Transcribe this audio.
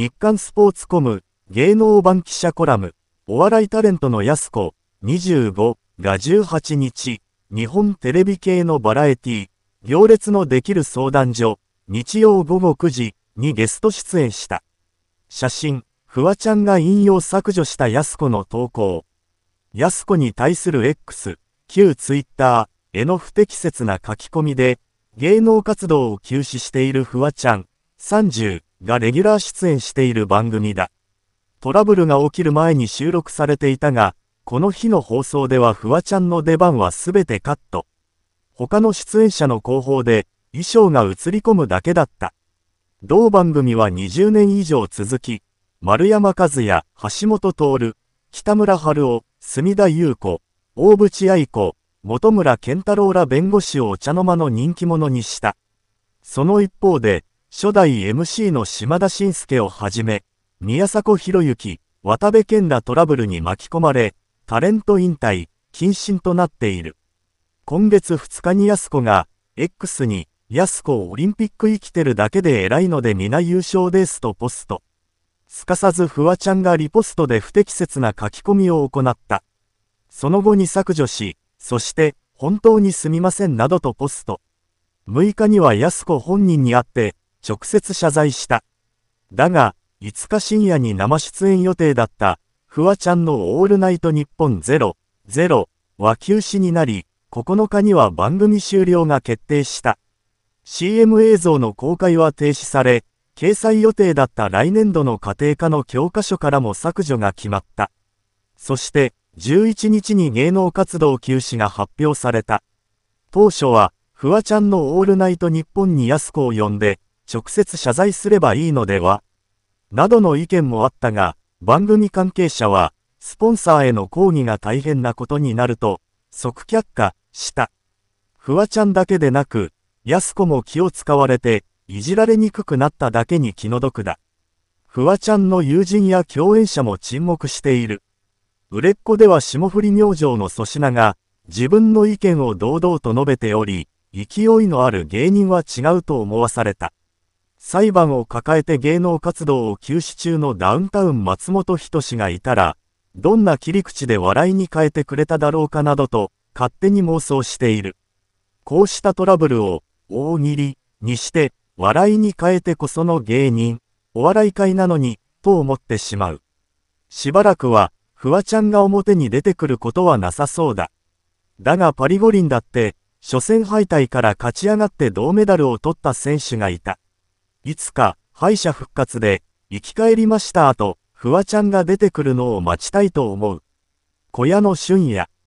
日刊スポーツコム、芸能版記者コラム、お笑いタレントのやす子、25が18日、日本テレビ系のバラエティ、行列のできる相談所、日曜午後9時にゲスト出演した。写真、フワちゃんが引用削除したやす子の投稿。やす子に対する X、旧 Twitter への不適切な書き込みで、芸能活動を休止しているフワちゃん、30がレギュラー出演している番組だ。トラブルが起きる前に収録されていたが、この日の放送ではフワちゃんの出番はすべてカット。他の出演者の後方で衣装が映り込むだけだった。同番組は20年以上続き、丸山和也、橋本徹、北村春夫、墨田優子、大渕愛子、本村健太郎ら弁護士をお茶の間の人気者にした。その一方で、初代 MC の島田紳介をはじめ、宮迫博之、渡部健らトラブルに巻き込まれ、タレント引退、謹慎となっている。今月2日に安子が、X に、安子オリンピック生きてるだけで偉いので皆優勝ですとポスト。すかさずフワちゃんがリポストで不適切な書き込みを行った。その後に削除し、そして、本当にすみませんなどとポスト。6日には安子本人に会って、直接謝罪した。だが、5日深夜に生出演予定だった、フワちゃんのオールナイト日本ゼロ、ゼロは休止になり、9日には番組終了が決定した。CM 映像の公開は停止され、掲載予定だった来年度の家庭科の教科書からも削除が決まった。そして、11日に芸能活動休止が発表された。当初は、フワちゃんのオールナイト日本に安子を呼んで、直接謝罪すればいいのではなどの意見もあったが、番組関係者は、スポンサーへの抗議が大変なことになると、即却下した。フワちゃんだけでなく、安子も気を使われて、いじられにくくなっただけに気の毒だ。フワちゃんの友人や共演者も沈黙している。売れっ子では霜降り明星の粗品が、自分の意見を堂々と述べており、勢いのある芸人は違うと思わされた。裁判を抱えて芸能活動を休止中のダウンタウン松本人志がいたら、どんな切り口で笑いに変えてくれただろうかなどと、勝手に妄想している。こうしたトラブルを、大喜利にして、笑いに変えてこその芸人、お笑い界なのに、と思ってしまう。しばらくは、フワちゃんが表に出てくることはなさそうだ。だがパリ五輪だって、初戦敗退から勝ち上がって銅メダルを取った選手がいた。いつか敗者復活で生き返りました後、フワちゃんが出てくるのを待ちたいと思う。小屋の春夜。